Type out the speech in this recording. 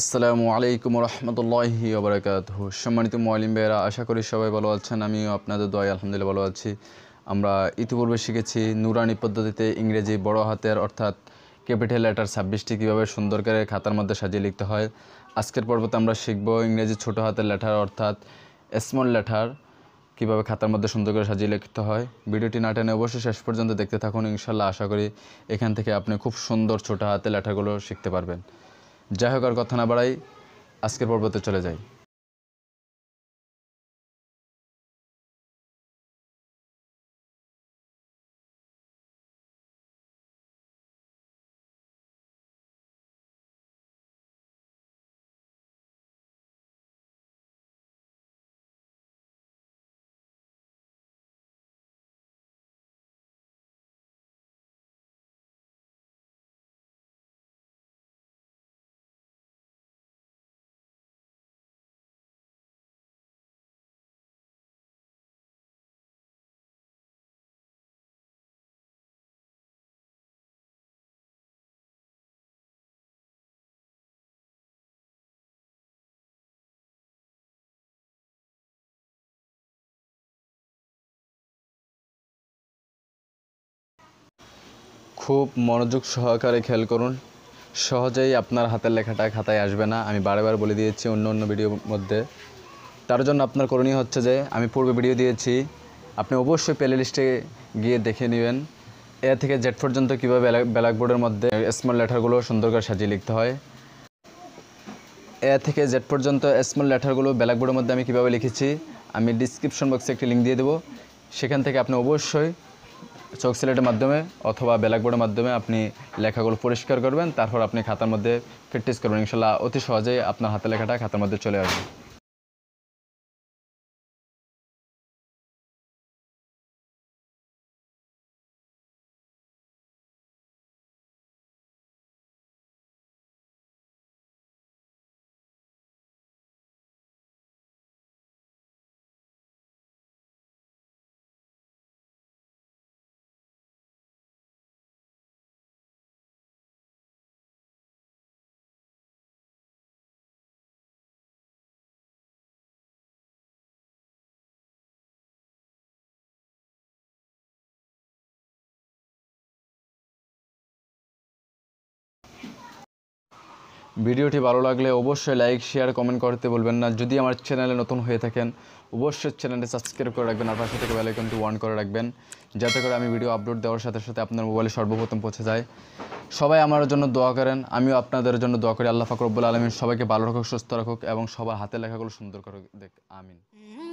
আসসালামু আলাইকুম রহমতুল্লাহি ওবরাকাত সম্মানিত মোয়ালিম বেয়েরা আশা করি সবাই ভালো আছেন আমিও আপনাদের দয় আলহামদুলিল্লাহ ভালো আছি আমরা ইতিপূর্বে শিখেছি নুরানি পদ্ধতিতে ইংরেজি বড় হাতের অর্থাৎ ক্যাপিটাল লেটার ছাব্বিশটি কীভাবে সুন্দর করে খাতার মধ্যে সাজিয়ে লিখতে হয় আজকের পর্বতে আমরা শিখব ইংরেজি ছোট হাতের লেটার অর্থাৎ স্মল লেটার কীভাবে খাতার মধ্যে সুন্দর করে সাজিয়ে লিখতে হয় ভিডিওটি না টেনে অবশ্যই শেষ পর্যন্ত দেখতে থাকুন ইনশাল্লাহ আশা করি এখান থেকে আপনি খুব সুন্দর ছোট হাতের লেটারগুলো শিখতে পারবেন যাই হোক আর কথা না বাড়াই আজকের পর্বতে চলে যাই খুব মনোযোগ সহকারে খেয়াল করুন সহজেই আপনার হাতের লেখাটা খাতায় আসবে না আমি বারেবার বলে দিয়েছি অন্য অন্য ভিডিওর মধ্যে তার জন্য আপনার করণীয় হচ্ছে যে আমি পূর্বে ভিডিও দিয়েছি আপনি অবশ্যই প্লে লিস্টে গিয়ে দেখে নেবেন এ থেকে জেড পর্যন্ত কীভাবে ব্ল্যাকবোর্ডের মধ্যে স্মল লেটারগুলো সুন্দর করে সাজিয়ে লিখতে হয় এ থেকে জেড পর্যন্ত স্মল লেটারগুলো ব্ল্যাকবোর্ডের মধ্যে আমি কীভাবে লিখেছি আমি ডিসক্রিপশন বক্সে একটি লিঙ্ক দিয়ে দেবো সেখান থেকে আপনি অবশ্যই চোখ স্লেটের মাধ্যমে অথবা ব্ল্যাকবোর্ডের মাধ্যমে আপনি লেখাগুলো পরিষ্কার করবেন তারপর আপনি খাতার মধ্যে প্র্যাকটিস করবেন ইনশাল্লাহ অতি সহজেই আপনার হাতে লেখাটা খাতার মধ্যে চলে আসবে ভিডিওটি ভালো লাগলে অবশ্যই লাইক শেয়ার কমেন্ট করতে বলবেন না যদি আমার চ্যানেলে নতুন হয়ে থাকেন অবশ্যই চ্যানেলটি সাবস্ক্রাইব করে রাখবেন আর পাশে থেকে বেলাইকনটি ওয়ান করে রাখবেন যাতে করে আমি ভিডিও আপলোড দেওয়ার সাথে সাথে আপনার মোবাইলে সর্বপ্রথম পৌঁছে যায় সবাই আমার জন্য দোয়া করেন আমিও আপনাদের জন্য দোয়া করি আল্লাহ ফাকরবুল আলমিন সবাইকে ভালো রাখুক সুস্থ রাখুক এবং সবার হাতে লেখাগুলো সুন্দর করে দেখ আমিন